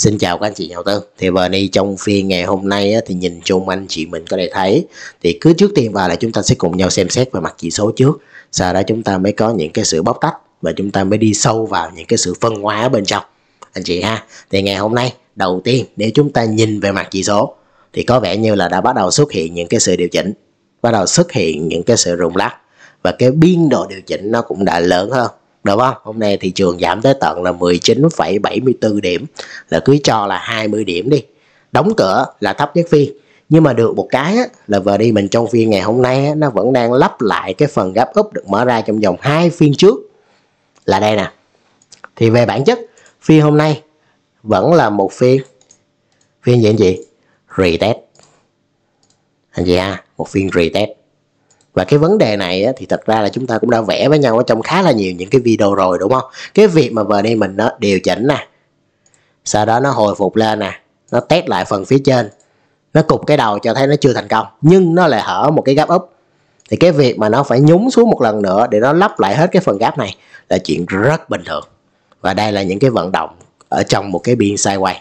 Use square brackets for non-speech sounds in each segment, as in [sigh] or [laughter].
Xin chào các anh chị nhà đầu tư Thì vào đây trong phiên ngày hôm nay á, thì nhìn chung anh chị mình có thể thấy Thì cứ trước tiên vào là chúng ta sẽ cùng nhau xem xét về mặt chỉ số trước Sau đó chúng ta mới có những cái sự bóc tách Và chúng ta mới đi sâu vào những cái sự phân hóa bên trong Anh chị ha Thì ngày hôm nay đầu tiên nếu chúng ta nhìn về mặt chỉ số Thì có vẻ như là đã bắt đầu xuất hiện những cái sự điều chỉnh Bắt đầu xuất hiện những cái sự rung lắc Và cái biên độ điều chỉnh nó cũng đã lớn hơn được không hôm nay thị trường giảm tới tận là 19,74 điểm là cứ cho là 20 điểm đi đóng cửa là thấp nhất phiên nhưng mà được một cái á, là vừa đi mình trong phiên ngày hôm nay á, nó vẫn đang lắp lại cái phần gấp úp được mở ra trong vòng hai phiên trước là đây nè thì về bản chất phiên hôm nay vẫn là một phiên phiên gì anh chị retest anh chị ha một phiên retest và cái vấn đề này á, thì thật ra là chúng ta cũng đã vẽ với nhau ở trong khá là nhiều những cái video rồi đúng không cái việc mà vào đây mình nó điều chỉnh nè sau đó nó hồi phục lên nè nó test lại phần phía trên nó cục cái đầu cho thấy nó chưa thành công nhưng nó lại hở một cái gap úp thì cái việc mà nó phải nhúng xuống một lần nữa để nó lắp lại hết cái phần gap này là chuyện rất bình thường và đây là những cái vận động ở trong một cái biên sideways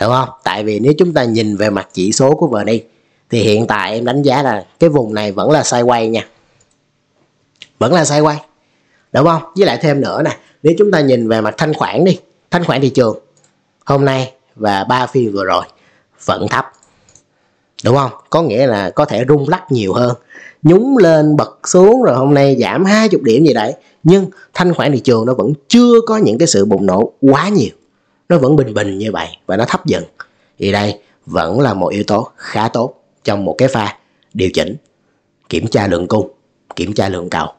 đúng không tại vì nếu chúng ta nhìn về mặt chỉ số của vn thì hiện tại em đánh giá là cái vùng này vẫn là sideways nha vẫn là sideways đúng không với lại thêm nữa nè nếu chúng ta nhìn về mặt thanh khoản đi thanh khoản thị trường hôm nay và ba phiên vừa rồi vẫn thấp đúng không có nghĩa là có thể rung lắc nhiều hơn nhúng lên bật xuống rồi hôm nay giảm 20 điểm gì đấy nhưng thanh khoản thị trường nó vẫn chưa có những cái sự bùng nổ quá nhiều nó vẫn bình bình như vậy và nó thấp dần thì đây vẫn là một yếu tố khá tốt trong một cái pha điều chỉnh kiểm tra lượng cung kiểm tra lượng cầu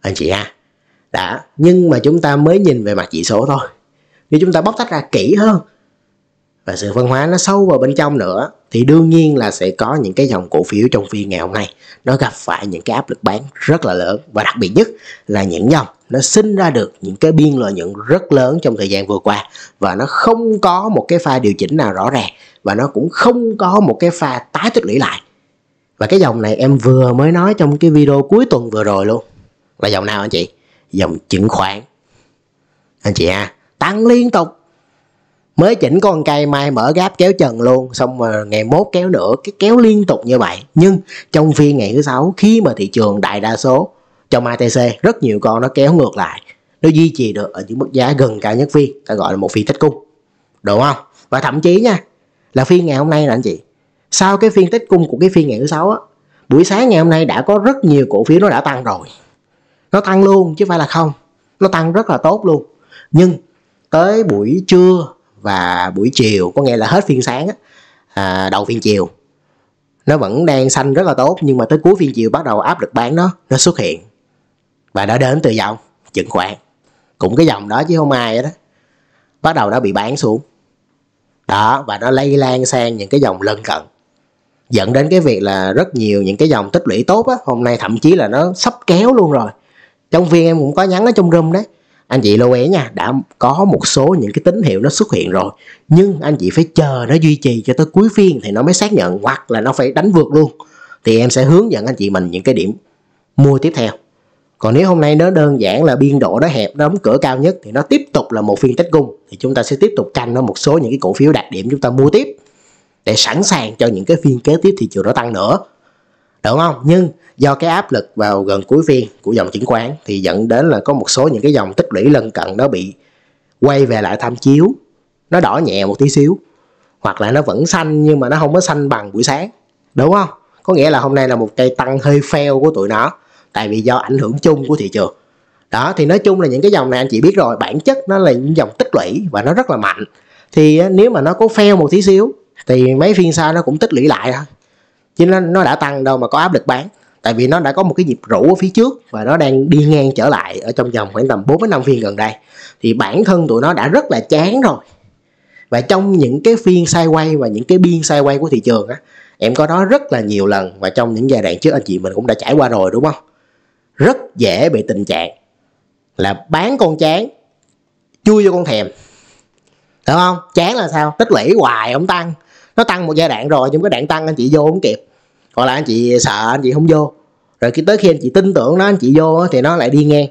anh chị ha đã nhưng mà chúng ta mới nhìn về mặt chỉ số thôi nếu chúng ta bóc tách ra kỹ hơn và sự phân hóa nó sâu vào bên trong nữa thì đương nhiên là sẽ có những cái dòng cổ phiếu trong phiên ngày hôm nay nó gặp phải những cái áp lực bán rất là lớn và đặc biệt nhất là những dòng nó sinh ra được những cái biên lợi nhuận rất lớn trong thời gian vừa qua và nó không có một cái pha điều chỉnh nào rõ ràng và nó cũng không có một cái pha tái tích lũy lại và cái dòng này em vừa mới nói trong cái video cuối tuần vừa rồi luôn là dòng nào anh chị dòng chứng khoán anh chị ha à, tăng liên tục mới chỉnh con cây mai mở gáp kéo trần luôn xong mà ngày mốt kéo nữa cái kéo liên tục như vậy nhưng trong phiên ngày thứ sáu khi mà thị trường đại đa số trong ITC rất nhiều con nó kéo ngược lại nó duy trì được ở những mức giá gần cao nhất phiên ta gọi là một phiên tích cung đúng không và thậm chí nha là phiên ngày hôm nay nè anh chị sau cái phiên tích cung của cái phiên ngày thứ sáu á buổi sáng ngày hôm nay đã có rất nhiều cổ phiếu nó đã tăng rồi nó tăng luôn chứ phải là không nó tăng rất là tốt luôn nhưng tới buổi trưa và buổi chiều có nghĩa là hết phiên sáng á, à, đầu phiên chiều nó vẫn đang xanh rất là tốt nhưng mà tới cuối phiên chiều bắt đầu áp lực bán nó nó xuất hiện và nó đến từ dòng chứng khoán cũng cái dòng đó chứ không ai đó bắt đầu nó bị bán xuống đó và nó lây lan sang những cái dòng lân cận dẫn đến cái việc là rất nhiều những cái dòng tích lũy tốt á hôm nay thậm chí là nó sắp kéo luôn rồi trong viên em cũng có nhắn ở trong room đấy anh chị lưu ý nha đã có một số những cái tín hiệu nó xuất hiện rồi nhưng anh chị phải chờ nó duy trì cho tới cuối phiên thì nó mới xác nhận hoặc là nó phải đánh vượt luôn thì em sẽ hướng dẫn anh chị mình những cái điểm mua tiếp theo còn nếu hôm nay nó đơn giản là biên độ nó hẹp nó đóng cửa cao nhất thì nó tiếp tục là một phiên tích cung thì chúng ta sẽ tiếp tục canh nó một số những cái cổ phiếu đặc điểm chúng ta mua tiếp để sẵn sàng cho những cái phiên kế tiếp thị trường nó tăng nữa đúng không nhưng do cái áp lực vào gần cuối phiên của dòng chứng khoán thì dẫn đến là có một số những cái dòng tích lũy lân cận nó bị quay về lại tham chiếu nó đỏ nhẹ một tí xíu hoặc là nó vẫn xanh nhưng mà nó không có xanh bằng buổi sáng đúng không có nghĩa là hôm nay là một cây tăng hơi fail của tụi nó tại vì do ảnh hưởng chung của thị trường đó thì nói chung là những cái dòng này anh chị biết rồi bản chất nó là những dòng tích lũy và nó rất là mạnh thì nếu mà nó có fail một tí xíu thì mấy phiên sau nó cũng tích lũy lại thôi chứ nó, nó đã tăng đâu mà có áp lực bán tại vì nó đã có một cái nhịp rũ ở phía trước và nó đang đi ngang trở lại ở trong vòng khoảng tầm 4 đến 5 phiên gần đây thì bản thân tụi nó đã rất là chán rồi và trong những cái phiên quay và những cái biên quay của thị trường á em có nói rất là nhiều lần và trong những giai đoạn trước anh chị mình cũng đã trải qua rồi đúng không rất dễ bị tình trạng là bán con chán chui vô con thèm đúng không chán là sao tích lũy hoài không tăng nó tăng một giai đoạn rồi nhưng cái đoạn tăng anh chị vô không kịp hoặc là anh chị sợ anh chị không vô rồi khi tới khi anh chị tin tưởng nó anh chị vô thì nó lại đi ngang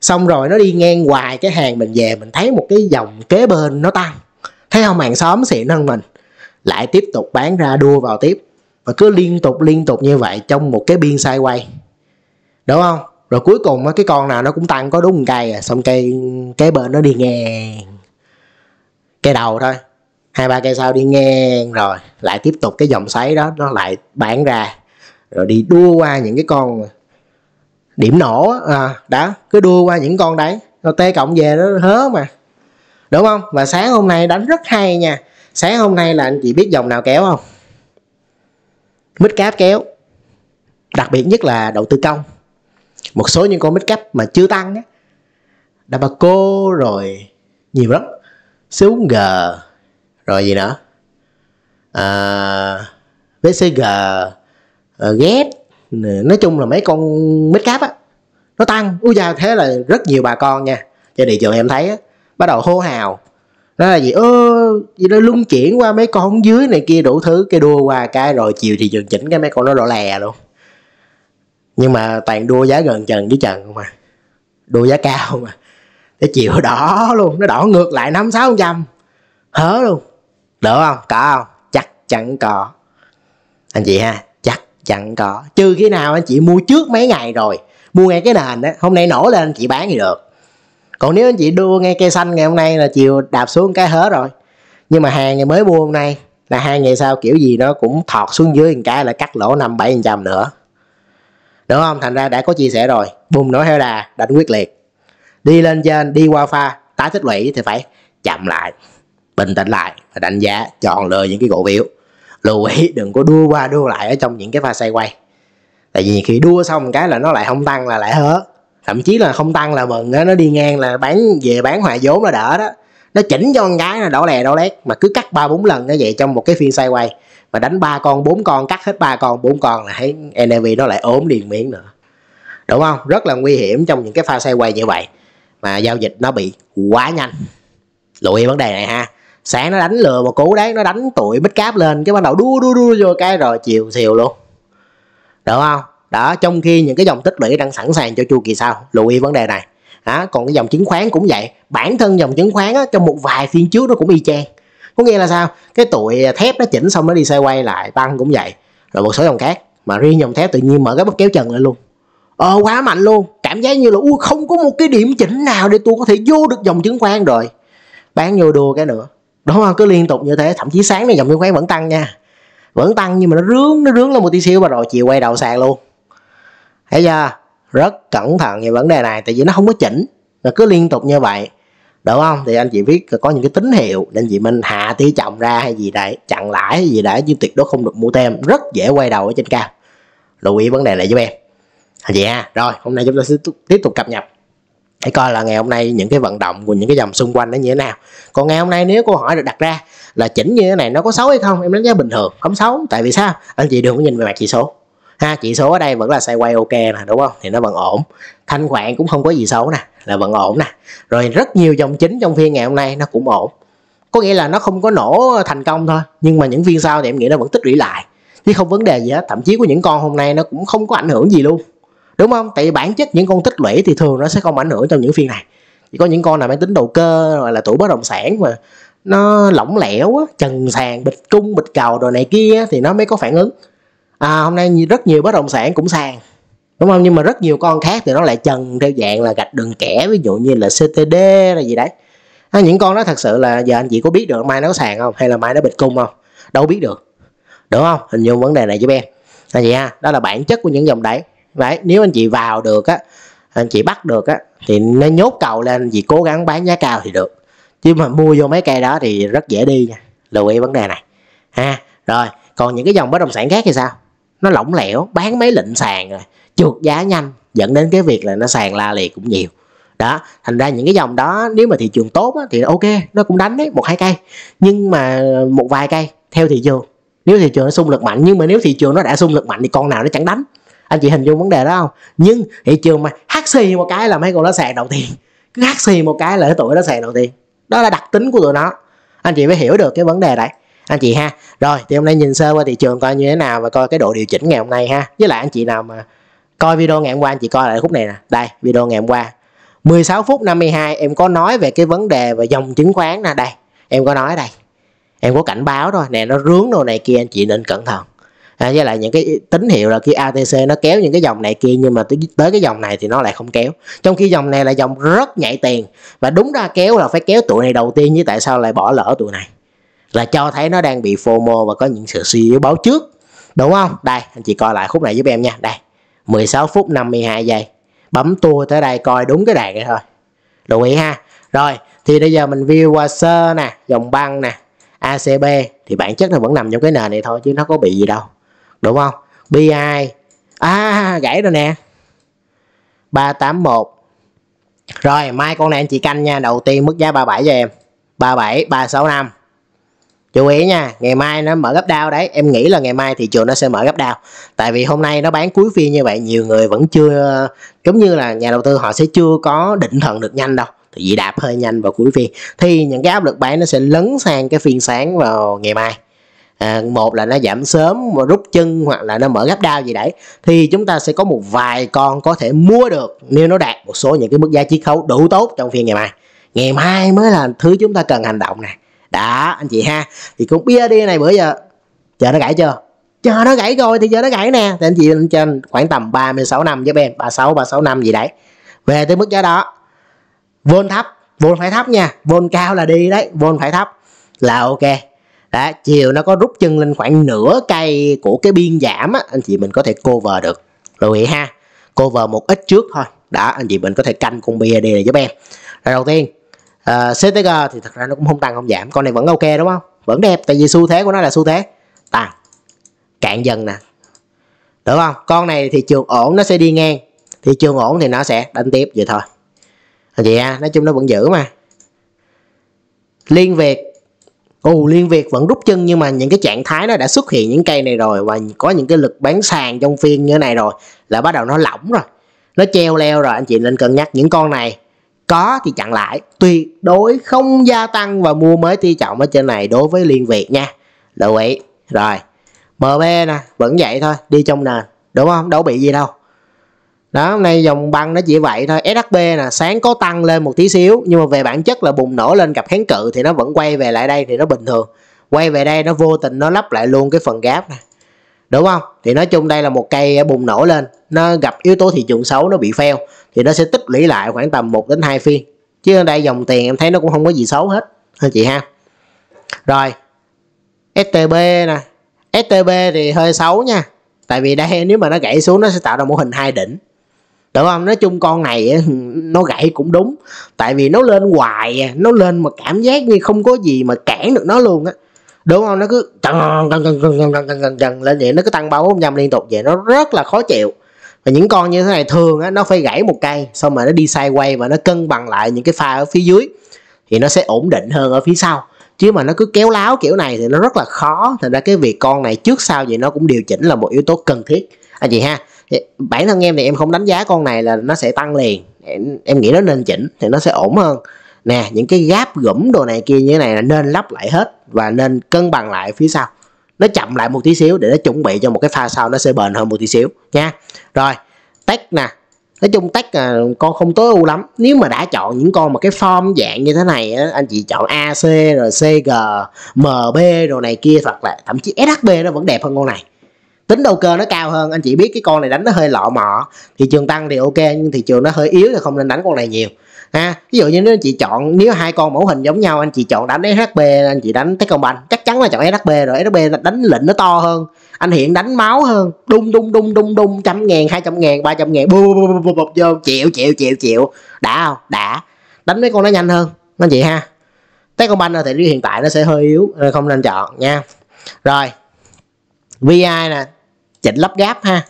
xong rồi nó đi ngang hoài cái hàng mình về mình thấy một cái dòng kế bên nó tăng thấy không hàng xóm xịn hơn mình lại tiếp tục bán ra đua vào tiếp và cứ liên tục liên tục như vậy trong một cái biên sai quay đúng không rồi cuối cùng cái con nào nó cũng tăng có đúng một cây à xong cây cái bên nó đi ngang cây đầu thôi hai ba cây sau đi ngang rồi lại tiếp tục cái dòng xoáy đó nó lại bán ra rồi đi đua qua những cái con điểm nổ à, đó cứ đua qua những con đấy nó tê cộng về nó hớ mà đúng không và sáng hôm nay đánh rất hay nha sáng hôm nay là anh chị biết dòng nào kéo không mít cáp kéo đặc biệt nhất là đầu tư công một số những con mít cap mà chưa tăng nhé cô rồi nhiều lắm xíu G rồi gì nữa à, VCG uh, à, nói chung là mấy con mít cap á nó tăng ui da thế là rất nhiều bà con nha trên thị trường em thấy á, bắt đầu hô hào nó là gì ơ gì nó lung chuyển qua mấy con dưới này kia đủ thứ cái đua qua cái rồi chiều thì trường chỉnh cái mấy con nó lộ lè luôn nhưng mà toàn đua giá gần trần với trần không à đua giá cao không à nó chịu đỏ luôn nó đỏ ngược lại năm sáu trăm hớ luôn đỡ không có không chắc chắn có anh chị ha chắc chắn có trừ khi nào anh chị mua trước mấy ngày rồi mua ngay cái nền á hôm nay nổ lên anh chị bán thì được còn nếu anh chị đua ngay cây xanh ngày hôm nay là chiều đạp xuống cái hớ rồi nhưng mà hàng ngày mới mua hôm nay là hai ngày sau kiểu gì nó cũng thọt xuống dưới một cái là cắt lỗ năm bảy trăm nữa đúng không thành ra đã có chia sẻ rồi bùng nổ heo đà đánh quyết liệt đi lên trên đi qua pha tái tích lũy thì phải chậm lại bình tĩnh lại và đánh giá chọn lựa những cái cổ phiếu lưu ý đừng có đua qua đua lại ở trong những cái pha xoay quay tại vì khi đua xong cái là nó lại không tăng là lại hớ thậm chí là không tăng là mừng đó, nó đi ngang là bán về bán hòa vốn là đỡ đó nó chỉnh cho con gái là đỏ lè đỏ lét mà cứ cắt ba bốn lần như vậy trong một cái phiên xoay quay mà đánh ba con bốn con cắt hết ba con bốn con là thấy enemy nó lại ốm liền miếng nữa đúng không rất là nguy hiểm trong những cái pha xoay quay như vậy mà giao dịch nó bị quá nhanh lụi vấn đề này ha sáng nó đánh lừa một cú đấy nó đánh tụi bích cáp lên cái bắt đầu đua đua đua vô cái rồi chiều xìu luôn đúng không đó trong khi những cái dòng tích lũy đang sẵn sàng cho chu kỳ sau lưu ý vấn đề này đó, còn cái dòng chứng khoán cũng vậy bản thân dòng chứng khoán á, trong một vài phiên trước nó cũng y chang có nghĩa là sao cái tuổi à, thép nó chỉnh xong nó đi xoay quay lại băng cũng vậy rồi một số dòng khác mà riêng dòng thép tự nhiên mở cái bắp kéo trần lên luôn ờ quá mạnh luôn cảm giác như là ui không có một cái điểm chỉnh nào để tôi có thể vô được dòng chứng khoán rồi bán vô đùa cái nữa đúng không cứ liên tục như thế thậm chí sáng này dòng chứng khoán vẫn tăng nha vẫn tăng nhưng mà nó rướng nó rướng là một tí xíu và rồi chiều quay đầu sàn luôn thấy chưa rất cẩn thận về vấn đề này tại vì nó không có chỉnh và cứ liên tục như vậy đúng không thì anh chị biết có những cái tín hiệu nên chị mình hạ tỷ trọng ra hay gì đấy chặn lãi hay gì đấy chứ tuyệt đối không được mua thêm rất dễ quay đầu ở trên cao lưu ý vấn đề này giúp em anh chị ha rồi hôm nay chúng ta sẽ tiếp tục cập nhật hãy coi là ngày hôm nay những cái vận động của những cái dòng xung quanh nó như thế nào còn ngày hôm nay nếu câu hỏi được đặt ra là chỉnh như thế này nó có xấu hay không em đánh giá bình thường không xấu tại vì sao anh chị đừng có nhìn về mặt chỉ số ha chỉ số ở đây vẫn là sideways ok nè đúng không thì nó vẫn ổn thanh khoản cũng không có gì xấu nè là vẫn ổn nè rồi rất nhiều dòng chính trong phiên ngày hôm nay nó cũng ổn có nghĩa là nó không có nổ thành công thôi nhưng mà những phiên sau thì em nghĩ nó vẫn tích lũy lại chứ không vấn đề gì hết thậm chí của những con hôm nay nó cũng không có ảnh hưởng gì luôn đúng không tại vì bản chất những con tích lũy thì thường nó sẽ không ảnh hưởng trong những phiên này chỉ có những con nào mang tính đầu cơ hoặc là tủ bất động sản mà nó lỏng lẻo á, trần sàn bịch cung bịch cầu rồi này kia thì nó mới có phản ứng à, hôm nay rất nhiều bất động sản cũng sàn đúng không nhưng mà rất nhiều con khác thì nó lại trần theo dạng là gạch đường kẻ ví dụ như là ctd là gì đấy à, những con đó thật sự là giờ anh chị có biết được mai nó có sàn không hay là mai nó bịch cung không đâu biết được đúng không hình dung vấn đề này giúp em là gì ha đó là bản chất của những dòng đấy đấy nếu anh chị vào được á anh chị bắt được á thì nó nhốt cầu lên gì cố gắng bán giá cao thì được chứ mà mua vô mấy cây đó thì rất dễ đi nha lưu ý vấn đề này ha rồi còn những cái dòng bất động sản khác thì sao nó lỏng lẻo bán mấy lệnh sàn rồi trượt giá nhanh dẫn đến cái việc là nó sàn la liệt cũng nhiều đó thành ra những cái dòng đó nếu mà thị trường tốt á, thì ok nó cũng đánh đấy một hai cây nhưng mà một vài cây theo thị trường nếu thị trường nó xung lực mạnh nhưng mà nếu thị trường nó đã xung lực mạnh thì con nào nó chẳng đánh anh chị hình dung vấn đề đó không nhưng thị trường mà hát xì một cái là mấy con nó sàn đầu tiên cứ hát xì một cái là tụi nó sàn đầu tiên đó là đặc tính của tụi nó anh chị mới hiểu được cái vấn đề đấy anh chị ha rồi thì hôm nay nhìn sơ qua thị trường coi như thế nào và coi cái độ điều chỉnh ngày hôm nay ha với lại anh chị nào mà coi video ngày hôm qua anh chị coi lại khúc này nè đây video ngày hôm qua 16 phút 52 em có nói về cái vấn đề và dòng chứng khoán nè đây em có nói đây em có cảnh báo thôi nè nó rướng đồ này kia anh chị nên cẩn thận à, với lại những cái tín hiệu là khi ATC nó kéo những cái dòng này kia nhưng mà tới, tới cái dòng này thì nó lại không kéo trong khi dòng này là dòng rất nhạy tiền và đúng ra kéo là phải kéo tụi này đầu tiên chứ tại sao lại bỏ lỡ tụi này là cho thấy nó đang bị FOMO và có những sự suy yếu báo trước đúng không đây anh chị coi lại khúc này giúp em nha đây 16 phút 52 giây bấm tua tới đây coi đúng cái đoạn này thôi đồng ý ha rồi thì bây giờ mình view qua sơ nè dòng băng nè ACB thì bản chất nó vẫn nằm trong cái nền này thôi chứ nó có bị gì đâu đúng không BI à gãy rồi nè 381 rồi mai con này anh chị canh nha đầu tiên mức giá 37 cho em 37 365 chú ý nha ngày mai nó mở gấp đao đấy em nghĩ là ngày mai thị trường nó sẽ mở gấp đao tại vì hôm nay nó bán cuối phiên như vậy nhiều người vẫn chưa giống như là nhà đầu tư họ sẽ chưa có định thần được nhanh đâu thì dị đạp hơi nhanh vào cuối phiên thì những cái áp lực bán nó sẽ lấn sang cái phiên sáng vào ngày mai à, một là nó giảm sớm mà rút chân hoặc là nó mở gấp đao gì đấy thì chúng ta sẽ có một vài con có thể mua được nếu nó đạt một số những cái mức giá chiết khấu đủ tốt trong phiên ngày mai ngày mai mới là thứ chúng ta cần hành động này đã anh chị ha thì cũng bia đi này bữa giờ chờ nó gãy chưa chờ nó gãy rồi thì giờ nó gãy nè thì anh chị trên khoảng tầm 36 năm giúp em 36 36 năm gì đấy về tới mức giá đó vôn thấp vôn phải thấp nha vôn cao là đi đấy vôn phải thấp là ok đã chiều nó có rút chân lên khoảng nửa cây của cái biên giảm á, anh chị mình có thể cover được lưu ý ha cover một ít trước thôi đã anh chị mình có thể canh con bia đi này giúp em rồi đầu tiên À, CTG thì thật ra nó cũng không tăng không giảm con này vẫn ok đúng không vẫn đẹp tại vì xu thế của nó là xu thế tăng cạn dần nè đúng không con này thì trường ổn nó sẽ đi ngang thì trường ổn thì nó sẽ đánh tiếp vậy thôi vậy à, nói chung nó vẫn giữ mà liên việt ồ liên việt vẫn rút chân nhưng mà những cái trạng thái nó đã xuất hiện những cây này rồi và có những cái lực bán sàn trong phiên như thế này rồi là bắt đầu nó lỏng rồi nó treo leo rồi anh chị nên cân nhắc những con này có thì chặn lại tuyệt đối không gia tăng và mua mới tỷ trọng ở trên này đối với liên việt nha lưu ý rồi mb nè vẫn vậy thôi đi trong nền đúng không đâu bị gì đâu đó hôm nay dòng băng nó chỉ vậy thôi shb nè sáng có tăng lên một tí xíu nhưng mà về bản chất là bùng nổ lên gặp kháng cự thì nó vẫn quay về lại đây thì nó bình thường quay về đây nó vô tình nó lắp lại luôn cái phần gáp nè đúng không thì nói chung đây là một cây bùng nổ lên nó gặp yếu tố thị trường xấu nó bị fail thì nó sẽ tích lũy lại khoảng tầm 1 đến 2 phiên chứ ở đây dòng tiền em thấy nó cũng không có gì xấu hết anh chị ha rồi STB nè STB thì hơi xấu nha tại vì đây nếu mà nó gãy xuống nó sẽ tạo ra mô hình hai đỉnh đúng không nói chung con này [laughs] nó gãy cũng đúng tại vì nó lên hoài à, nó lên mà cảm giác như không có gì mà cản được nó luôn á đúng không nó cứ dần dần dần dần dần dần dần lên vậy nó cứ tăng bao ba bốn liên tục vậy nó rất là khó chịu và những con như thế này thường á, nó phải gãy một cây xong mà nó đi quay và nó cân bằng lại những cái pha ở phía dưới thì nó sẽ ổn định hơn ở phía sau chứ mà nó cứ kéo láo kiểu này thì nó rất là khó thành ra cái việc con này trước sau gì nó cũng điều chỉnh là một yếu tố cần thiết anh à, chị ha bản thân em thì em không đánh giá con này là nó sẽ tăng liền em, em nghĩ nó nên chỉnh thì nó sẽ ổn hơn nè những cái gáp gẫm đồ này kia như thế này là nên lắp lại hết và nên cân bằng lại phía sau nó chậm lại một tí xíu để nó chuẩn bị cho một cái pha sau nó sẽ bền hơn một tí xíu nha rồi tech nè nói chung tech à, con không tối ưu lắm nếu mà đã chọn những con mà cái form dạng như thế này anh chị chọn ac rồi cg mb rồi này kia thật là thậm chí shb nó vẫn đẹp hơn con này tính đầu cơ nó cao hơn anh chị biết cái con này đánh nó hơi lọ mọ thị trường tăng thì ok nhưng thị trường nó hơi yếu thì không nên đánh con này nhiều ha ví dụ như nếu anh chị chọn nếu hai con mẫu hình giống nhau anh chị chọn đánh shb anh chị đánh techcombank chắc chắn là chọn shb rồi shb đánh lệnh nó to hơn anh hiện đánh máu hơn đung đung đung đung đung trăm ngàn hai trăm ngàn ba trăm ngàn bu bu bu bu bu vô chịu chịu chịu chịu đã không đã đánh mấy con nó nhanh hơn anh chị ha techcombank ở thời điểm hiện tại nó sẽ hơi yếu nên không nên chọn nha rồi vi nè chỉnh lắp gáp ha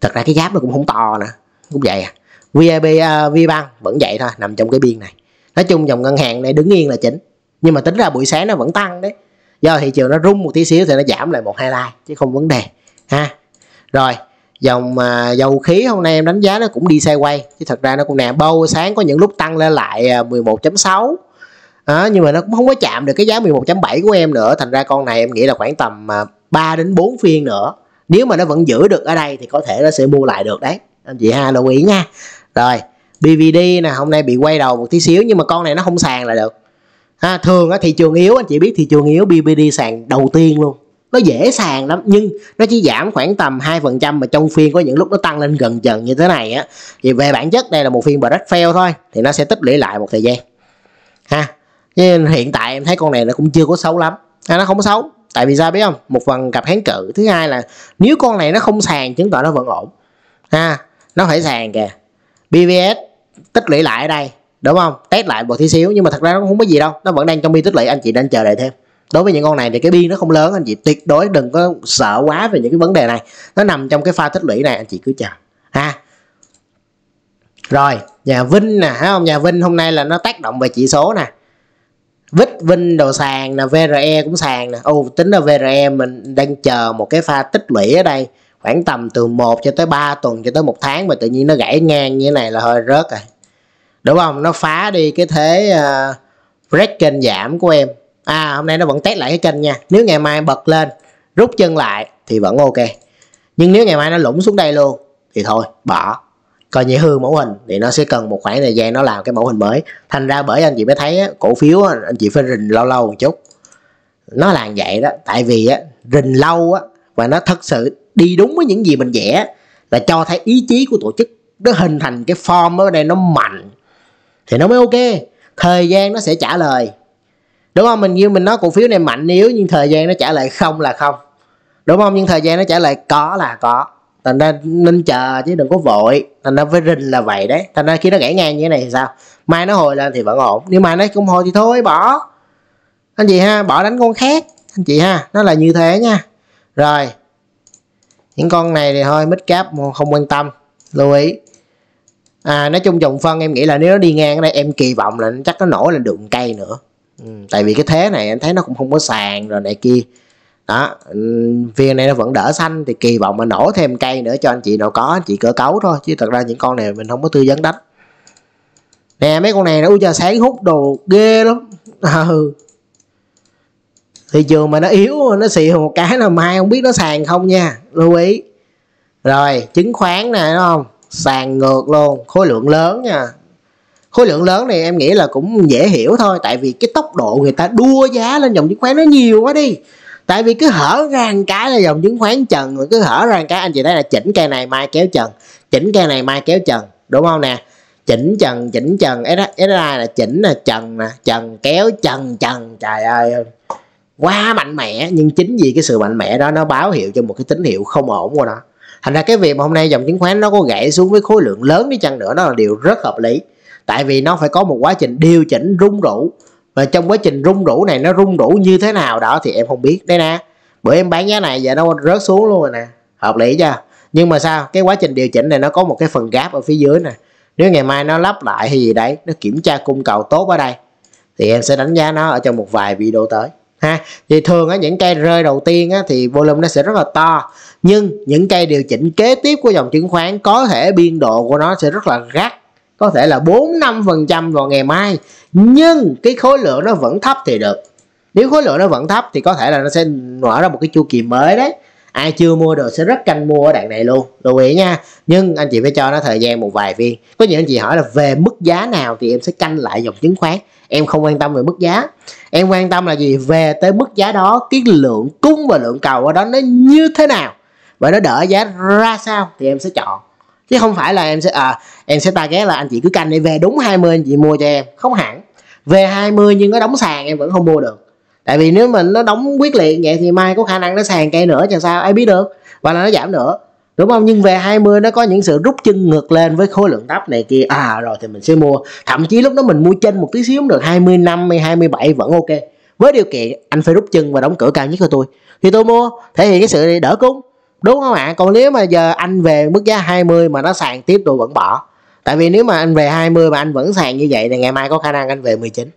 thật ra cái giáp nó cũng không to nè cũng vậy à vip uh, à, vbank vẫn vậy thôi nằm trong cái biên này nói chung dòng ngân hàng này đứng yên là chỉnh, nhưng mà tính ra buổi sáng nó vẫn tăng đấy do thị trường nó rung một tí xíu thì nó giảm lại một hai lai, chứ không vấn đề ha rồi dòng uh, dầu khí hôm nay em đánh giá nó cũng đi xe quay chứ thật ra nó cũng nè bâu sáng có những lúc tăng lên lại 11.6 à, nhưng mà nó cũng không có chạm được cái giá 11.7 của em nữa thành ra con này em nghĩ là khoảng tầm 3 à, đến 4 phiên nữa nếu mà nó vẫn giữ được ở đây thì có thể nó sẽ mua lại được đấy anh chị ha lưu ý nha rồi BVD nè hôm nay bị quay đầu một tí xíu nhưng mà con này nó không sàn là được ha, thường á thị trường yếu anh chị biết thị trường yếu BVD sàn đầu tiên luôn nó dễ sàn lắm nhưng nó chỉ giảm khoảng tầm 2% mà trong phiên có những lúc nó tăng lên gần dần như thế này á thì về bản chất đây là một phiên break fail thôi thì nó sẽ tích lũy lại một thời gian ha nhưng hiện tại em thấy con này nó cũng chưa có xấu lắm ha, nó không có xấu tại vì sao biết không một phần cặp kháng cự thứ hai là nếu con này nó không sàn chứng tỏ nó vẫn ổn ha nó phải sàn kìa BVS tích lũy lại ở đây đúng không test lại một tí xíu nhưng mà thật ra nó không có gì đâu nó vẫn đang trong biên tích lũy anh chị đang chờ đợi thêm đối với những con này thì cái biên nó không lớn anh chị tuyệt đối đừng có sợ quá về những cái vấn đề này nó nằm trong cái pha tích lũy này anh chị cứ chờ ha rồi nhà vinh nè thấy không nhà vinh hôm nay là nó tác động về chỉ số nè vít vinh đồ sàn nè vre cũng sàn nè ô tính là vre mình đang chờ một cái pha tích lũy ở đây khoảng tầm từ 1 cho tới 3 tuần cho tới một tháng mà tự nhiên nó gãy ngang như thế này là hơi rớt rồi đúng không nó phá đi cái thế uh, ờ, break kênh giảm của em à hôm nay nó vẫn test lại cái kênh nha nếu ngày mai bật lên rút chân lại thì vẫn ok nhưng nếu ngày mai nó lũng xuống đây luôn thì thôi bỏ coi như hư mẫu hình thì nó sẽ cần một khoảng thời gian nó làm cái mẫu hình mới thành ra bởi anh chị mới thấy á, cổ phiếu á, anh chị phải rình lâu lâu một chút nó là vậy đó tại vì á, rình lâu á, và nó thật sự đi đúng với những gì mình vẽ là cho thấy ý chí của tổ chức nó hình thành cái form ở đây nó mạnh thì nó mới ok thời gian nó sẽ trả lời đúng không mình như mình nói cổ phiếu này mạnh yếu nhưng thời gian nó trả lời không là không đúng không nhưng thời gian nó trả lời có là có thành ra nên chờ chứ đừng có vội thành ra với rình là vậy đấy thành ra khi nó gãy ngang như thế này thì sao mai nó hồi lên thì vẫn ổn nếu mai nó không hồi thì thôi bỏ anh chị ha bỏ đánh con khác anh chị ha nó là như thế nha rồi những con này thì thôi mít cáp không quan tâm lưu ý à nói chung dòng phân em nghĩ là nếu nó đi ngang ở đây em kỳ vọng là chắc nó nổi lên đường cây nữa ừ, tại vì cái thế này em thấy nó cũng không có sàn rồi này kia đó ừ, viên này nó vẫn đỡ xanh thì kỳ vọng mà nổ thêm cây nữa cho anh chị nào có anh chị cỡ cấu thôi chứ thật ra những con này mình không có tư vấn đánh nè mấy con này nó u cho sáng hút đồ ghê lắm [laughs] ừ thị trường mà nó yếu nó xì một cái là mai không biết nó sàn không nha lưu ý rồi chứng khoán nè đúng không sàn ngược luôn khối lượng lớn nha khối lượng lớn này em nghĩ là cũng dễ hiểu thôi tại vì cái tốc độ người ta đua giá lên dòng chứng khoán nó nhiều quá đi tại vì cứ hở ra một cái là dòng chứng khoán trần rồi cứ hở ra một cái anh chị thấy là chỉnh cây này mai kéo trần chỉnh cây này mai kéo trần đúng không nè chỉnh trần chỉnh trần SSI là chỉnh là trần nè trần kéo trần trần trời ơi quá mạnh mẽ nhưng chính vì cái sự mạnh mẽ đó nó báo hiệu cho một cái tín hiệu không ổn của nó thành ra cái việc mà hôm nay dòng chứng khoán nó có gãy xuống với khối lượng lớn đi chăng nữa nó là điều rất hợp lý tại vì nó phải có một quá trình điều chỉnh rung rũ và trong quá trình rung rũ này nó rung rũ như thế nào đó thì em không biết đây nè bữa em bán giá này giờ nó rớt xuống luôn rồi nè hợp lý chưa nhưng mà sao cái quá trình điều chỉnh này nó có một cái phần gáp ở phía dưới nè nếu ngày mai nó lắp lại hay gì đấy nó kiểm tra cung cầu tốt ở đây thì em sẽ đánh giá nó ở trong một vài video tới ha thì thường á những cây rơi đầu tiên á, thì volume nó sẽ rất là to nhưng những cây điều chỉnh kế tiếp của dòng chứng khoán có thể biên độ của nó sẽ rất là gắt có thể là 4 năm phần trăm vào ngày mai nhưng cái khối lượng nó vẫn thấp thì được nếu khối lượng nó vẫn thấp thì có thể là nó sẽ mở ra một cái chu kỳ mới đấy ai chưa mua được sẽ rất canh mua ở đoạn này luôn lưu ý nha nhưng anh chị phải cho nó thời gian một vài phiên có nhiều anh chị hỏi là về mức giá nào thì em sẽ canh lại dòng chứng khoán em không quan tâm về mức giá em quan tâm là gì về tới mức giá đó cái lượng cung và lượng cầu ở đó nó như thế nào và nó đỡ giá ra sao thì em sẽ chọn chứ không phải là em sẽ à, em sẽ target là anh chị cứ canh để về đúng 20 anh chị mua cho em không hẳn về 20 nhưng nó đóng sàn em vẫn không mua được tại vì nếu mà nó đóng quyết liệt vậy thì mai có khả năng nó sàn cây nữa chẳng sao ai biết được và là nó giảm nữa đúng không nhưng về 20 nó có những sự rút chân ngược lên với khối lượng tắp này kia à rồi thì mình sẽ mua thậm chí lúc đó mình mua trên một tí xíu được 20 năm 50 27 vẫn ok với điều kiện anh phải rút chân và đóng cửa cao nhất cho tôi thì tôi mua thể hiện cái sự đỡ cúng đúng không ạ còn nếu mà giờ anh về mức giá 20 mà nó sàn tiếp tôi vẫn bỏ tại vì nếu mà anh về 20 mà anh vẫn sàn như vậy thì ngày mai có khả năng anh về 19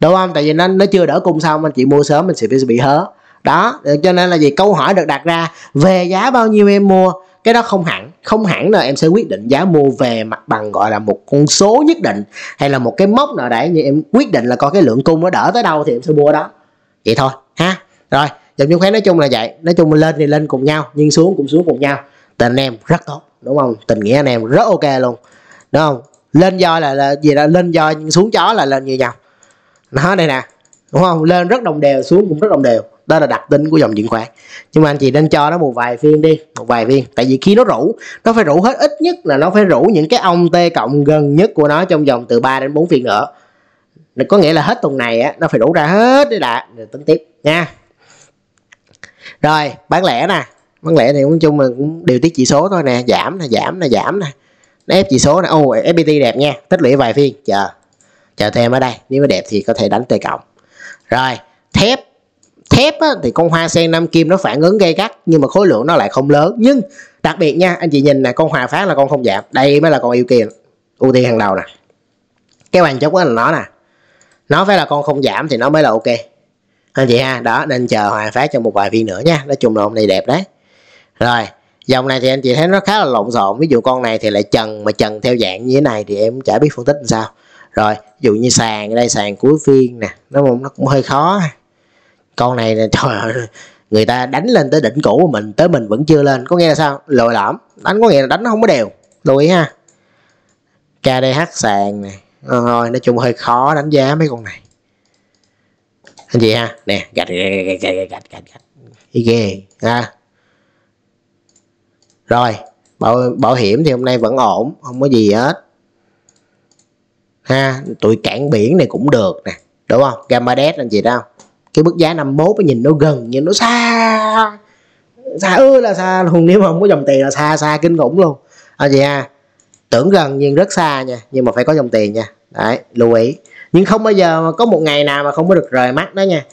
đúng không tại vì nó nó chưa đỡ cung xong anh chị mua sớm mình sẽ bị, hớ đó cho nên là gì câu hỏi được đặt ra về giá bao nhiêu em mua cái đó không hẳn không hẳn là em sẽ quyết định giá mua về mặt bằng gọi là một con số nhất định hay là một cái mốc nào đấy như em quyết định là coi cái lượng cung nó đỡ tới đâu thì em sẽ mua đó vậy thôi ha rồi dòng chứng khoán nói chung là vậy nói chung lên thì lên cùng nhau nhưng xuống cũng xuống cùng nhau tình anh em rất tốt đúng không tình nghĩa anh em rất ok luôn đúng không lên do là, là gì đó lên do nhưng xuống chó là lên như nhau nó đây nè đúng không lên rất đồng đều xuống cũng rất đồng đều đó là đặc tính của dòng chứng khoán nhưng mà anh chị nên cho nó một vài phiên đi một vài phiên tại vì khi nó rủ nó phải rủ hết ít nhất là nó phải rủ những cái ông t cộng gần nhất của nó trong vòng từ 3 đến 4 phiên nữa có nghĩa là hết tuần này á nó phải rủ ra hết đấy đã rồi tính tiếp nha rồi bán lẻ nè bán lẻ thì cũng chung là cũng điều tiết chỉ số thôi nè giảm nè giảm nè giảm nè ép chỉ số nè ô fpt đẹp nha tích lũy vài phiên chờ chờ thêm ở đây nếu mà đẹp thì có thể đánh t cộng rồi thép thép á, thì con hoa sen nam kim nó phản ứng gây gắt nhưng mà khối lượng nó lại không lớn nhưng đặc biệt nha anh chị nhìn nè con hòa phát là con không giảm đây mới là con yêu kia ưu tiên hàng đầu nè cái bàn chốt là nó nè nó phải là con không giảm thì nó mới là ok anh chị ha đó nên chờ hòa phát cho một vài viên nữa nha nói chung là hôm nay đẹp đấy rồi dòng này thì anh chị thấy nó khá là lộn xộn ví dụ con này thì lại trần mà trần theo dạng như thế này thì em chả biết phân tích làm sao rồi ví dụ như sàn đây sàn cuối phiên nè nó cũng nó cũng hơi khó con này là [laughs] trời ơi người ta đánh lên tới đỉnh cũ của mình tới mình vẫn chưa lên có nghe là sao lồi lõm đánh có nghĩa là đánh nó không có đều lưu ý ha KDH sàn này ờ, rồi nói chung hơi khó đánh giá mấy con này anh chị ha nè gạch gạch gạch gạch gạch gạch ghê ha rồi bảo, bảo hiểm thì hôm nay vẫn ổn không có gì hết ha tụi cảng biển này cũng được nè đúng không gamma dead anh chị đâu cái mức giá 51 nhìn nó gần nhìn nó xa xa ư là xa luôn nếu mà không có dòng tiền là xa xa kinh khủng luôn anh à, chị ha tưởng gần nhưng rất xa nha nhưng mà phải có dòng tiền nha đấy lưu ý nhưng không bao giờ mà có một ngày nào mà không có được rời mắt đó nha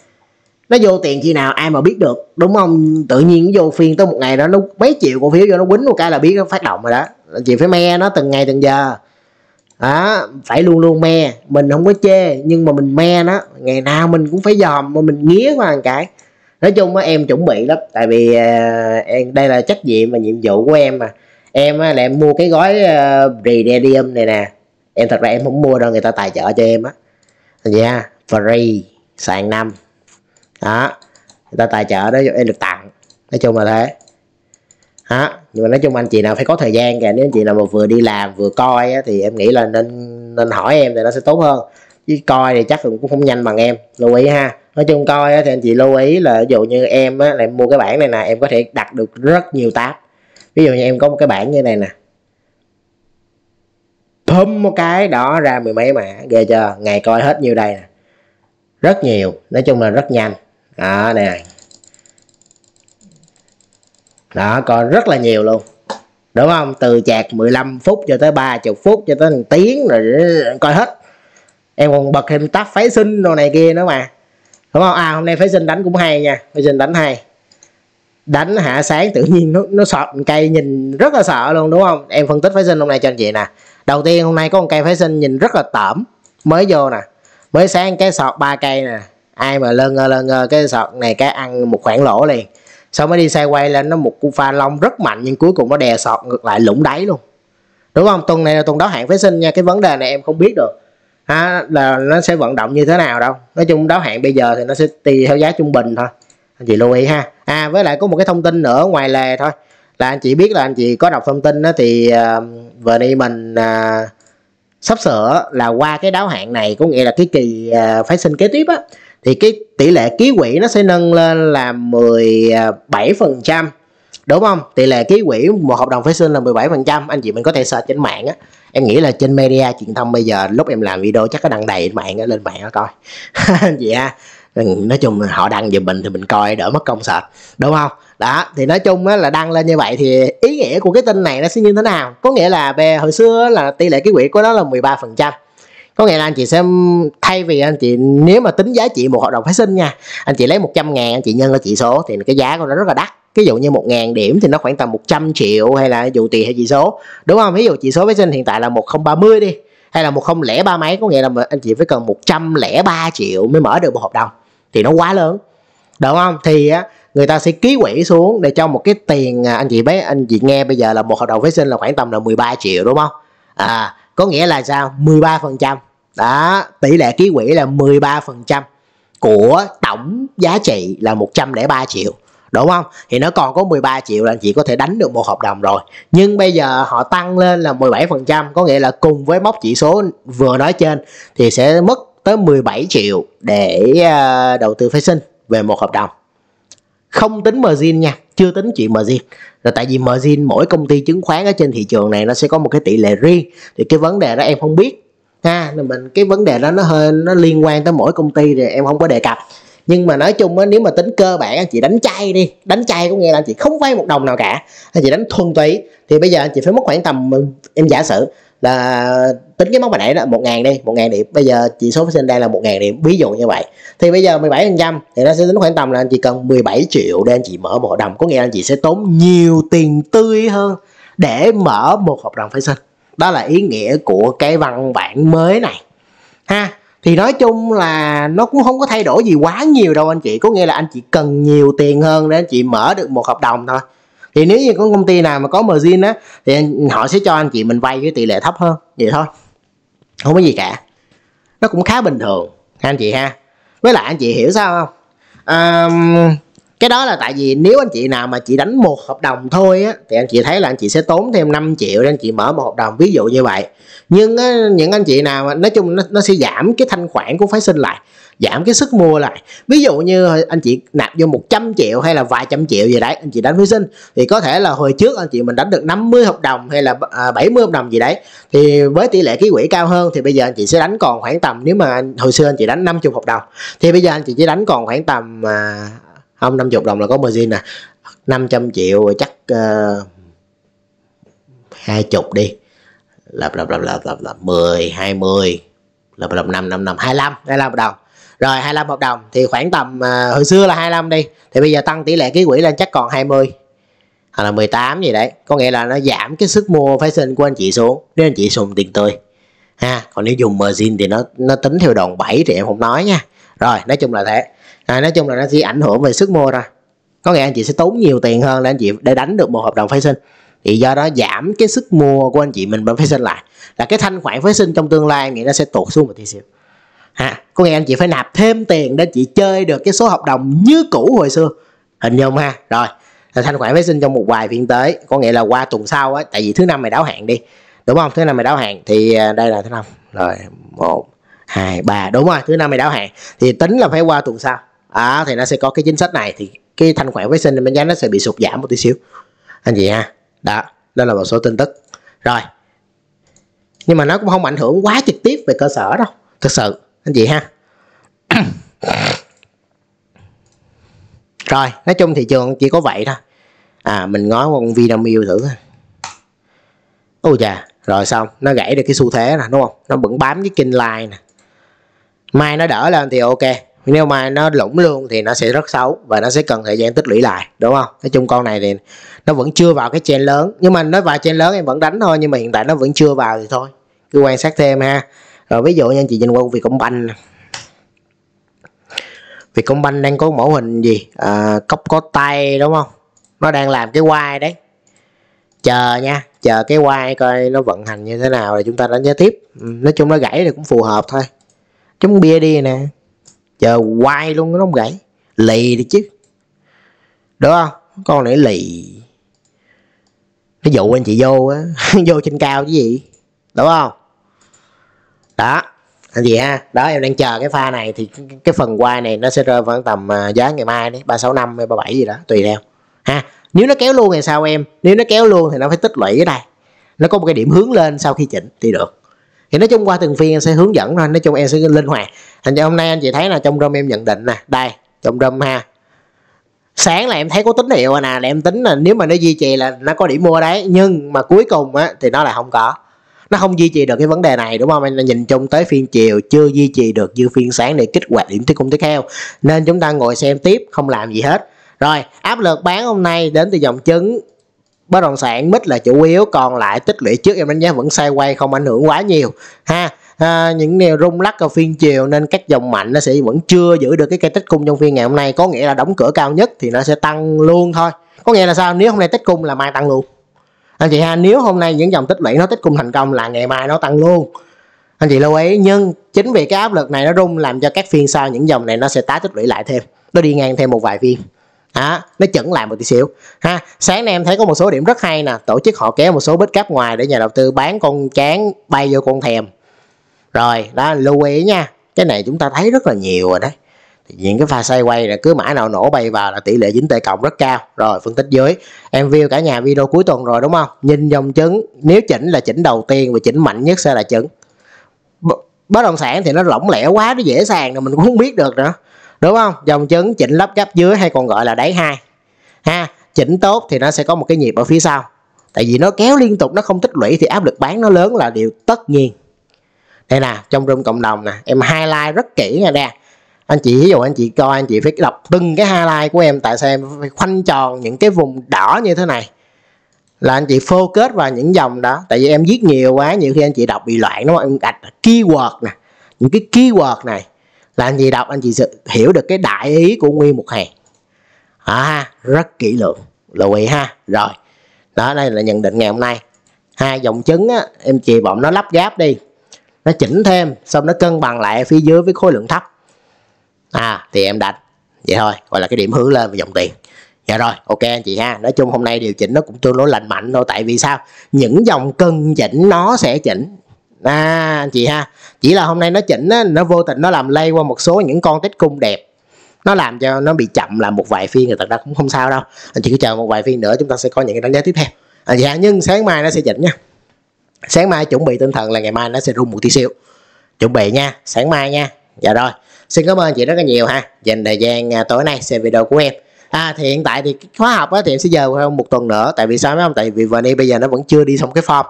nó vô tiền khi nào ai mà biết được đúng không tự nhiên vô phiên tới một ngày đó nó mấy triệu cổ phiếu vô nó quýnh một cái là biết nó phát động rồi đó chị phải me nó từng ngày từng giờ đó phải luôn luôn me mình không có chê nhưng mà mình me nó ngày nào mình cũng phải dòm mà mình nghía qua một cái nói chung á em chuẩn bị lắm tại vì à, em đây là trách nhiệm và nhiệm vụ của em mà em á, là em mua cái gói uh, à, radium này nè em thật ra em không mua đâu người ta tài trợ cho em á nha dạ, yeah, free sàn năm đó người ta tài trợ đó em được tặng nói chung là thế đó nhưng mà nói chung anh chị nào phải có thời gian kìa nếu anh chị nào mà vừa đi làm vừa coi á, thì em nghĩ là nên nên hỏi em thì nó sẽ tốt hơn chứ coi thì chắc cũng không nhanh bằng em lưu ý ha nói chung coi á, thì anh chị lưu ý là ví dụ như em á, là em mua cái bản này nè em có thể đặt được rất nhiều tab ví dụ như em có một cái bản như này nè pum một cái đó ra mười mấy mã ghê chưa ngày coi hết nhiêu đây nè rất nhiều nói chung là rất nhanh đó nè đó còn rất là nhiều luôn đúng không từ chạc 15 phút cho tới 30 phút cho tới 1 tiếng rồi coi hết em còn bật thêm tắt phái sinh đồ này kia nữa mà đúng không à hôm nay phái sinh đánh cũng hay nha phái sinh đánh hay đánh hạ sáng tự nhiên nó nó sọt cây nhìn rất là sợ luôn đúng không em phân tích phái sinh hôm nay cho anh chị nè đầu tiên hôm nay có một cây phái sinh nhìn rất là tởm mới vô nè mới sáng cái sọt ba cây nè ai mà lơ ngơ lơ ngơ cái sọt này cái ăn một khoảng lỗ liền sau mới đi xe quay lên nó một cú pha long rất mạnh nhưng cuối cùng nó đè sọt ngược lại lũng đáy luôn đúng không tuần này là tuần đáo hạn phế sinh nha cái vấn đề này em không biết được ha, là nó sẽ vận động như thế nào đâu nói chung đáo hạn bây giờ thì nó sẽ tùy theo giá trung bình thôi anh chị lưu ý ha à với lại có một cái thông tin nữa ngoài lề thôi là anh chị biết là anh chị có đọc thông tin đó thì uh, vừa đi mình uh, sắp sửa là qua cái đáo hạn này có nghĩa là cái kỳ uh, phái sinh kế tiếp á thì cái tỷ lệ ký quỹ nó sẽ nâng lên là 17 phần trăm đúng không tỷ lệ ký quỹ một hợp đồng phái sinh là 17 phần trăm anh chị mình có thể search trên mạng á em nghĩ là trên media truyền thông bây giờ lúc em làm video chắc có đăng đầy mạng lên mạng á coi [laughs] chị ha nói chung họ đăng về mình thì mình coi đỡ mất công search đúng không đó thì nói chung là đăng lên như vậy thì ý nghĩa của cái tin này nó sẽ như thế nào có nghĩa là về hồi xưa là tỷ lệ ký quỹ của nó là 13 phần trăm có nghĩa là anh chị sẽ thay vì anh chị nếu mà tính giá trị một hợp đồng phái sinh nha anh chị lấy 100 ngàn anh chị nhân cho chỉ số thì cái giá của nó rất là đắt ví dụ như 1.000 điểm thì nó khoảng tầm 100 triệu hay là dụ tiền hay chỉ số đúng không ví dụ chỉ số phái sinh hiện tại là 1030 đi hay là 1003 mấy có nghĩa là anh chị phải cần 103 triệu mới mở được một hợp đồng thì nó quá lớn đúng không thì người ta sẽ ký quỹ xuống để cho một cái tiền à, anh chị bé anh chị nghe bây giờ là một hợp đồng phái sinh là khoảng tầm là 13 triệu đúng không à có nghĩa là sao 13% đó tỷ lệ ký quỹ là 13% của tổng giá trị là 103 triệu đúng không thì nó còn có 13 triệu là chị có thể đánh được một hợp đồng rồi nhưng bây giờ họ tăng lên là 17% có nghĩa là cùng với mốc chỉ số vừa nói trên thì sẽ mất tới 17 triệu để ờ, đầu tư phát sinh về một hợp đồng không tính margin nha chưa tính chuyện margin là tại vì margin mỗi công ty chứng khoán ở trên thị trường này nó sẽ có một cái tỷ lệ riêng thì cái vấn đề đó em không biết ha mình cái vấn đề đó nó hơi nó liên quan tới mỗi công ty thì em không có đề cập nhưng mà nói chung á, nếu mà tính cơ bản anh chị đánh chay đi đánh chay có nghĩa là anh chị không vay một đồng nào cả anh chị đánh thuần túy thì bây giờ anh chị phải mất khoảng tầm em giả sử là tính cái mốc mà nãy đó một ngàn đi một ngàn điểm bây giờ chỉ số phát sinh đang là một ngàn điểm ví dụ như vậy thì bây giờ 17 phần trăm thì nó sẽ tính khoảng tầm là anh chị cần 17 triệu để anh chị mở một hợp đồng có nghĩa là anh chị sẽ tốn nhiều tiền tươi hơn để mở một hợp đồng phái sinh đó là ý nghĩa của cái văn bản mới này ha thì nói chung là nó cũng không có thay đổi gì quá nhiều đâu anh chị có nghĩa là anh chị cần nhiều tiền hơn để anh chị mở được một hợp đồng thôi thì nếu như có công ty nào mà có margin á thì họ sẽ cho anh chị mình vay với tỷ lệ thấp hơn vậy thôi không có gì cả nó cũng khá bình thường anh chị ha với lại anh chị hiểu sao không um, cái đó là tại vì nếu anh chị nào mà chỉ đánh một hợp đồng thôi á thì anh chị thấy là anh chị sẽ tốn thêm 5 triệu để anh chị mở một hợp đồng ví dụ như vậy nhưng á, những anh chị nào nói chung nó, nó sẽ giảm cái thanh khoản của phái sinh lại giảm cái sức mua lại ví dụ như anh chị nạp vô 100 triệu hay là vài trăm triệu gì đấy anh chị đánh phái sinh thì có thể là hồi trước anh chị mình đánh được 50 hợp đồng hay là 70 hợp đồng gì đấy thì với tỷ lệ ký quỹ cao hơn thì bây giờ anh chị sẽ đánh còn khoảng tầm nếu mà hồi xưa anh chị đánh 50 hợp đồng thì bây giờ anh chị chỉ đánh còn khoảng tầm không 50 đồng là có margin nè 500 triệu chắc ờ, hai uh, chục đi lập lập lập lập lập lập 10 20 lập lập 5 5 5 25 25 hợp đồng rồi 25 hợp đồng thì khoảng tầm uh, hồi xưa là 25 đi thì bây giờ tăng tỷ lệ ký quỹ lên chắc còn 20 hoặc là 18 gì đấy có nghĩa là nó giảm cái sức mua phái sinh của anh chị xuống nếu anh chị dùng tiền tươi ha còn nếu dùng margin thì nó nó tính theo đòn 7 thì em không nói nha rồi nói chung là thế à, nói chung là nó chỉ ảnh hưởng về sức mua ra, có nghĩa anh chị sẽ tốn nhiều tiền hơn để anh chị để đánh được một hợp đồng phái sinh thì do đó giảm cái sức mua của anh chị mình bằng phái sinh lại là cái thanh khoản phái sinh trong tương lai nghĩa nó sẽ tụt xuống một tí xíu ha à, có nghĩa anh chị phải nạp thêm tiền để chị chơi được cái số hợp đồng như cũ hồi xưa hình dung ha rồi là thanh khoản phái sinh trong một vài phiên tới có nghĩa là qua tuần sau á tại vì thứ năm mày đáo hạn đi đúng không thứ năm mày đáo hạn thì à, đây là thứ năm rồi một hai ba đúng rồi thứ năm mày đáo hạn thì tính là phải qua tuần sau à, thì nó sẽ có cái chính sách này thì cái thanh khoản phái sinh bên giá nó sẽ bị sụt giảm một tí xíu anh chị ha đó đó là một số tin tức rồi nhưng mà nó cũng không ảnh hưởng quá trực tiếp về cơ sở đâu thực sự anh chị ha [coughs] rồi nói chung thị trường chỉ có vậy thôi à mình ngó qua con Vinamilk thử ôi chà rồi xong nó gãy được cái xu thế nè đúng không nó vẫn bám với kinh line nè mai nó đỡ lên thì ok nếu mà nó lủng luôn thì nó sẽ rất xấu và nó sẽ cần thời gian tích lũy lại đúng không nói chung con này thì nó vẫn chưa vào cái chen lớn nhưng mà nó vào chen lớn em vẫn đánh thôi nhưng mà hiện tại nó vẫn chưa vào thì thôi cứ quan sát thêm ha rồi ví dụ như chị nhìn qua công banh đang có mẫu hình gì à, cốc có tay đúng không nó đang làm cái quay đấy chờ nha chờ cái quay coi nó vận hành như thế nào rồi chúng ta đánh giá tiếp ừ, nói chung nó gãy thì cũng phù hợp thôi chúng bia đi nè chờ quay luôn nó không gãy lì đi chứ đúng không con này lì nó dụ anh chị vô á [laughs] vô trên cao chứ gì đúng không đó anh chị ha đó em đang chờ cái pha này thì cái phần quay này nó sẽ rơi vào tầm à, giá ngày mai đấy ba sáu năm hay ba bảy gì đó tùy theo ha nếu nó kéo luôn thì sao em nếu nó kéo luôn thì nó phải tích lũy ở đây nó có một cái điểm hướng lên sau khi chỉnh thì được thì nói chung qua từng phiên em sẽ hướng dẫn thôi nói chung em sẽ linh hoạt thành ra hôm nay anh chị thấy là trong rơm em nhận định nè đây trong rơm ha sáng là em thấy có tín hiệu nè là em tính là nếu mà nó duy trì là nó có điểm mua đấy nhưng mà cuối cùng á thì nó là không có nó không duy trì được cái vấn đề này đúng không anh nhìn chung tới phiên chiều chưa duy trì được như phiên sáng để kích hoạt điểm tiếp cung tiếp theo nên chúng ta ngồi xem tiếp không làm gì hết rồi áp lực bán hôm nay đến từ dòng chứng bất động sản mít là chủ yếu còn lại tích lũy trước em đánh giá vẫn sai quay không ảnh hưởng quá nhiều ha à, những neo rung lắc ở phiên chiều nên các dòng mạnh nó sẽ vẫn chưa giữ được cái cây tích cung trong phiên ngày hôm nay có nghĩa là đóng cửa cao nhất thì nó sẽ tăng luôn thôi có nghĩa là sao nếu hôm nay tích cung là mai tăng luôn anh chị ha nếu hôm nay những dòng tích lũy nó tích cung thành công là ngày mai nó tăng luôn anh chị lưu ý nhưng chính vì cái áp lực này nó rung làm cho các phiên sau những dòng này nó sẽ tái tích lũy lại thêm nó đi ngang thêm một vài phiên đó nó chẩn lại một tí xíu ha sáng nay em thấy có một số điểm rất hay nè tổ chức họ kéo một số bít cáp ngoài để nhà đầu tư bán con chán bay vô con thèm rồi đó lưu ý nha cái này chúng ta thấy rất là nhiều rồi đấy những cái pha xoay quay là cứ mã nào nổ bay vào là tỷ lệ dính tệ cộng rất cao rồi phân tích dưới em view cả nhà video cuối tuần rồi đúng không nhìn dòng chứng nếu chỉnh là chỉnh đầu tiên và chỉnh mạnh nhất sẽ là chỉnh bất động sản thì nó lỏng lẻo quá nó dễ sàng rồi mình cũng không biết được nữa đúng không dòng trứng chỉnh lắp gấp dưới hay còn gọi là đáy hai ha chỉnh tốt thì nó sẽ có một cái nhịp ở phía sau tại vì nó kéo liên tục nó không tích lũy thì áp lực bán nó lớn là điều tất nhiên đây nè trong room cộng đồng nè em highlight rất kỹ nha nè anh chị ví dụ anh chị coi anh chị phải đọc từng cái highlight của em tại sao em phải khoanh tròn những cái vùng đỏ như thế này là anh chị focus vào những dòng đó tại vì em viết nhiều quá nhiều khi anh chị đọc bị loạn đúng không em gạch keyword nè những cái keyword này là anh chị đọc anh chị hiểu được cái đại ý của nguyên một hàng à, rất kỹ lưỡng lưu ý ha rồi đó đây là nhận định ngày hôm nay hai dòng chứng á, em chị bọn nó lắp ráp đi nó chỉnh thêm xong nó cân bằng lại phía dưới với khối lượng thấp à thì em đặt vậy thôi gọi là cái điểm hướng lên về dòng tiền dạ rồi ok anh chị ha nói chung hôm nay điều chỉnh nó cũng tương đối lành mạnh thôi tại vì sao những dòng cân chỉnh nó sẽ chỉnh à anh chị ha chỉ là hôm nay nó chỉnh á, nó vô tình nó làm lây qua một số những con tết cung đẹp nó làm cho nó bị chậm làm một vài phiên thì thật ra cũng không sao đâu anh chị cứ chờ một vài phiên nữa chúng ta sẽ có những cái đánh giá tiếp theo anh chị ha nhưng sáng mai nó sẽ chỉnh nha sáng mai chuẩn bị tinh thần là ngày mai nó sẽ rung một tí xíu chuẩn bị nha sáng mai nha dạ rồi xin cảm ơn anh chị rất là nhiều ha dành thời gian à, tối nay xem video của em à thì hiện tại thì khóa học á thì em sẽ giờ một tuần nữa tại vì sao mấy ông tại vì vn bây giờ nó vẫn chưa đi xong cái form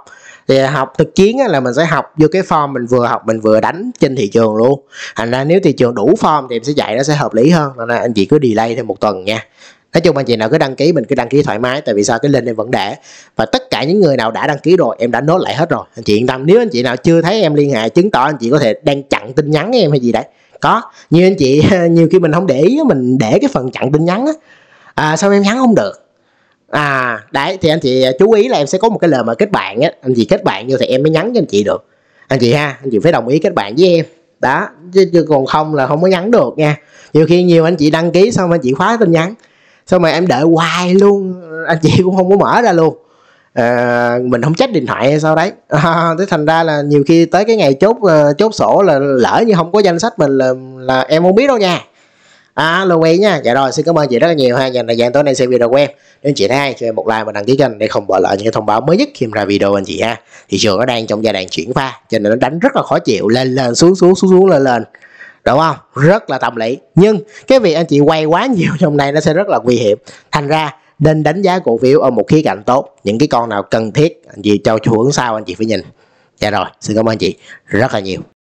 thì học thực chiến là mình sẽ học vô cái form mình vừa học mình vừa đánh trên thị trường luôn thành ra nếu thị trường đủ form thì em sẽ dạy nó sẽ hợp lý hơn nên anh chị cứ delay thêm một tuần nha nói chung anh chị nào cứ đăng ký mình cứ đăng ký thoải mái tại vì sao cái link em vẫn để và tất cả những người nào đã đăng ký rồi em đã nốt lại hết rồi anh chị yên tâm nếu anh chị nào chưa thấy em liên hệ chứng tỏ anh chị có thể đang chặn tin nhắn em hay gì đấy có như anh chị [laughs] nhiều khi mình không để ý mình để cái phần chặn tin nhắn á à, sao em nhắn không được à đấy thì anh chị à, chú ý là em sẽ có một cái lời mà kết bạn á anh chị kết bạn như thì em mới nhắn cho anh chị được anh chị ha anh chị phải đồng ý kết bạn với em đó chứ, chứ còn không là không có nhắn được nha nhiều khi nhiều anh chị đăng ký xong anh chị khóa tin nhắn xong mà em đợi hoài luôn anh chị cũng không có mở ra luôn à, mình không trách điện thoại hay sao đấy [laughs] à, thế thành ra là nhiều khi tới cái ngày chốt ờ, chốt sổ là lỡ như không có danh sách mình là là em không biết đâu nha à, lưu ý nha dạ rồi xin cảm ơn chị rất là nhiều ha dành thời gian tối nay xem video của em đến chị hai cho em một like và đăng ký kênh để không bỏ lỡ những thông báo mới nhất khi ra video anh chị ha thị trường nó đang trong giai đoạn chuyển pha cho nên nó đánh rất là khó chịu lên lên xuống xuống xuống xuống lên lên đúng không rất là tâm lý nhưng cái việc anh chị quay quá nhiều trong này nó sẽ rất là nguy hiểm thành ra nên đánh giá cổ phiếu ở một khía cạnh tốt những cái con nào cần thiết anh chị cho hướng sau anh chị phải nhìn dạ rồi xin cảm ơn chị rất là nhiều